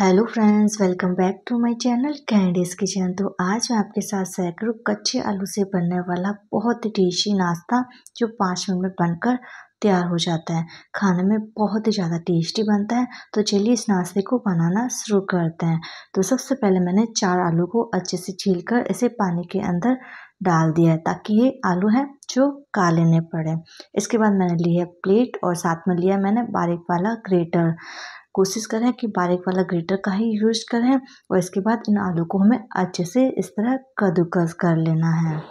hello friends welcome back to my channel Candy's kitchen तो आज मैं आपके साथ सैकड़ों करूँ कच्चे आलू से बनने वाला बहुत ही टेस्टी नाश्ता जो पाँच मिनट में बनकर तैयार हो जाता है खाने में बहुत ही ज़्यादा टेस्टी बनता है तो चलिए इस नाश्ते को बनाना शुरू करते हैं तो सबसे पहले मैंने चार आलू को अच्छे से छील कर इसे पानी के अंदर डाल दिया है ताकि ये आलू हैं जो काले नहीं पड़े इसके बाद मैंने लिया प्लेट और साथ में लिया मैंने बारीक वाला ग्रेटर कोशिश करें कि बारीक वाला ग्रेटर का ही यूज़ करें और इसके बाद इन आलू को हमें अच्छे से इस तरह कद्दूकस कर लेना है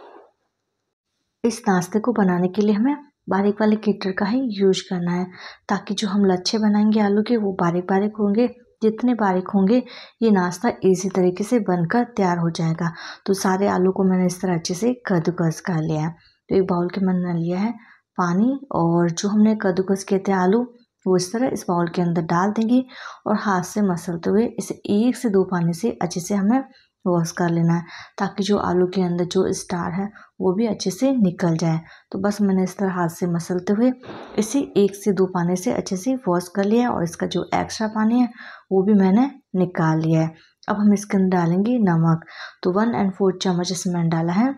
इस नाश्ते को बनाने के लिए हमें बारीक वाले ग्रेटर का ही यूज़ करना है ताकि जो हम लच्छे बनाएंगे आलू के वो बारीक बारीक होंगे जितने बारीक होंगे ये नाश्ता इजी तरीके से बनकर तैयार हो जाएगा तो सारे आलू को मैंने इस तरह अच्छे से कद्दूकस कर लिया है तो एक बाउल के मैंने लिया है पानी और जो हमने कद्दूकस किए थे आलू वो इस तरह इस बाउल के अंदर डाल देंगे और हाथ से मसलते हुए इसे एक से दो पानी से अच्छे से हमें वॉश कर लेना है ताकि जो आलू के अंदर जो स्टार है वो भी अच्छे से निकल जाए तो बस मैंने इस तरह हाथ से मसलते हुए इसे एक से दो पानी से अच्छे से वॉश कर लिया है और इसका जो एक्स्ट्रा पानी है वो भी मैंने निकाल लिया है अब हम इसके अंदर डालेंगे नमक तो वन एंड फोर चम्मच इसमें डाला है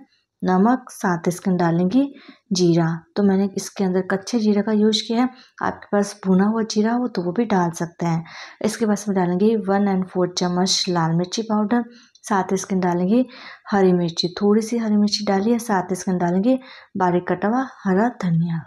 नमक साथ इसके अंदर डालेंगे जीरा तो मैंने इसके अंदर कच्चे जीरा का यूज़ किया है आपके पास भुना हुआ जीरा हो तो वो भी डाल सकते हैं इसके बाद इसमें डालेंगे वन एंड फोर चम्मच लाल मिर्ची पाउडर साथ इसके अंदर डालेंगे हरी मिर्ची थोड़ी सी हरी मिर्ची डालिए साथ इसके अंदर डालेंगे बारीक कटा हुआ हरा धनिया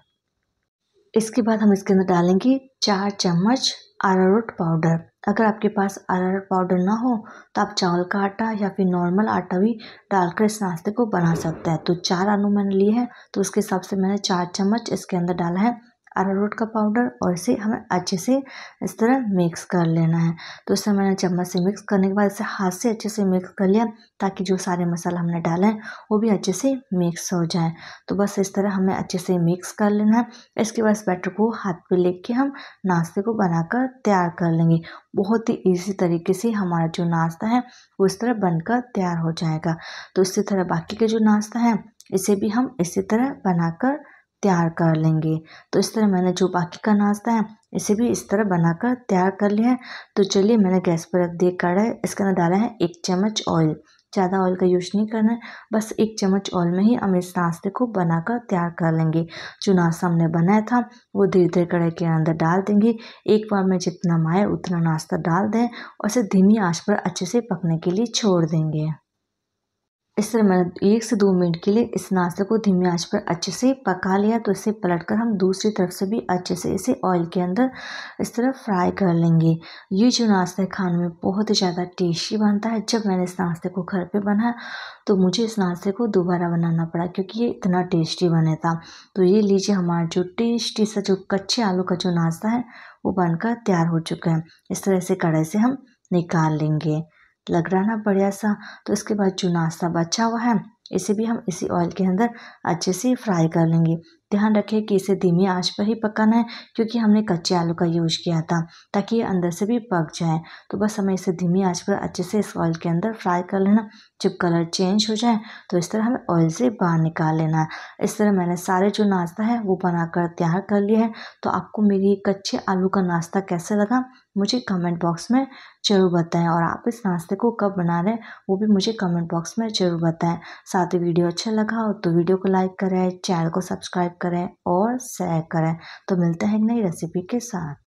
इसके बाद हम इसके अंदर डालेंगे चार चम्मच अरारोट पाउडर अगर आपके पास अरारोट पाउडर ना हो तो आप चावल का आटा या फिर नॉर्मल आटा भी डालकर इस नाश्ते को बना सकते हैं तो चार आलू मैंने लिए हैं तो उसके हिसाब से मैंने चार चम्मच इसके अंदर डाला है अरारोट का पाउडर और इसे हमें अच्छे से इस तरह मिक्स कर लेना है तो इसे मैंने चम्मच से मिक्स करने के बाद इसे हाथ से अच्छे से मिक्स कर लिया ताकि जो सारे मसाला हमने डाले हैं वो भी अच्छे से मिक्स हो जाए तो बस इस तरह हमें अच्छे से मिक्स कर लेना है इसके बाद इस बैटर को हाथ पे लेके हम नाश्ते को बनाकर तैयार कर लेंगे बहुत ही ईजी तरीके से हमारा जो नाश्ता है वो इस तरह बनकर तैयार हो जाएगा तो इसी तरह बाकी के जो नाश्ता है इसे भी हम इसी तरह बनाकर तैयार कर लेंगे तो इस तरह मैंने जो बाकी का नाश्ता है इसे भी इस तरह बनाकर तैयार कर लिया है तो चलिए मैंने गैस पर रख दिया कढ़ाई इसके अंदर डाला है एक चम्मच ऑयल ज़्यादा ऑयल का यूज़ नहीं करना है बस एक चम्मच ऑयल में ही हम इस नाश्ते को बनाकर तैयार कर लेंगे जो नाश्ता हमने बनाया था वो धीरे धीरे कढ़ाई के अंदर डाल देंगे एक बार में जितना माए उतना नाश्ता डाल दें और इसे धीमी आँच पर अच्छे से पकने के लिए छोड़ देंगे इस तरह मैंने एक से दो मिनट के लिए इस नाश्ते को धीमी आंच पर अच्छे से पका लिया तो इसे पलटकर हम दूसरी तरफ से भी अच्छे से इसे ऑयल के अंदर इस तरह फ्राई कर लेंगे ये जो नाश्ता है खाने में बहुत ही ज़्यादा टेस्टी बनता है जब मैंने इस नाश्ते को घर पे बनाया तो मुझे इस नाश्ते को दोबारा बनाना पड़ा क्योंकि ये इतना टेस्टी बने था तो ये लीजिए हमारा जो टेस्टी सा जो कच्चे आलू का जो नाश्ता है वो बनकर तैयार हो चुका है इस तरह से कड़े से हम निकाल लेंगे लग रहा ना बढ़िया सा तो इसके बाद जो नाश्ता बचा हुआ है इसे भी हम इसी ऑयल के अंदर अच्छे से फ्राई कर लेंगे ध्यान रखें कि इसे धीमी आंच पर ही पकाना है क्योंकि हमने कच्चे आलू का यूज़ किया था ताकि ये अंदर से भी पक जाए तो बस हमें इसे धीमी आंच पर अच्छे से इस ऑयल के अंदर फ्राई कर लेना जब कलर चेंज हो जाए तो इस तरह हमें ऑयल से बाहर निकाल लेना है इस तरह मैंने सारे जो नाश्ता है वो बनाकर तैयार कर लिया है तो आपको मेरी कच्चे आलू का नाश्ता कैसे लगा मुझे कमेंट बॉक्स में ज़रूर बताएं और आप इस नाश्ते को कब बना रहे हैं वो भी मुझे कमेंट बॉक्स में ज़रूर बताएं साथ ही वीडियो अच्छा लगा हो तो वीडियो को लाइक करें चैनल को सब्सक्राइब करें और शेयर करें तो मिलते हैं एक नई रेसिपी के साथ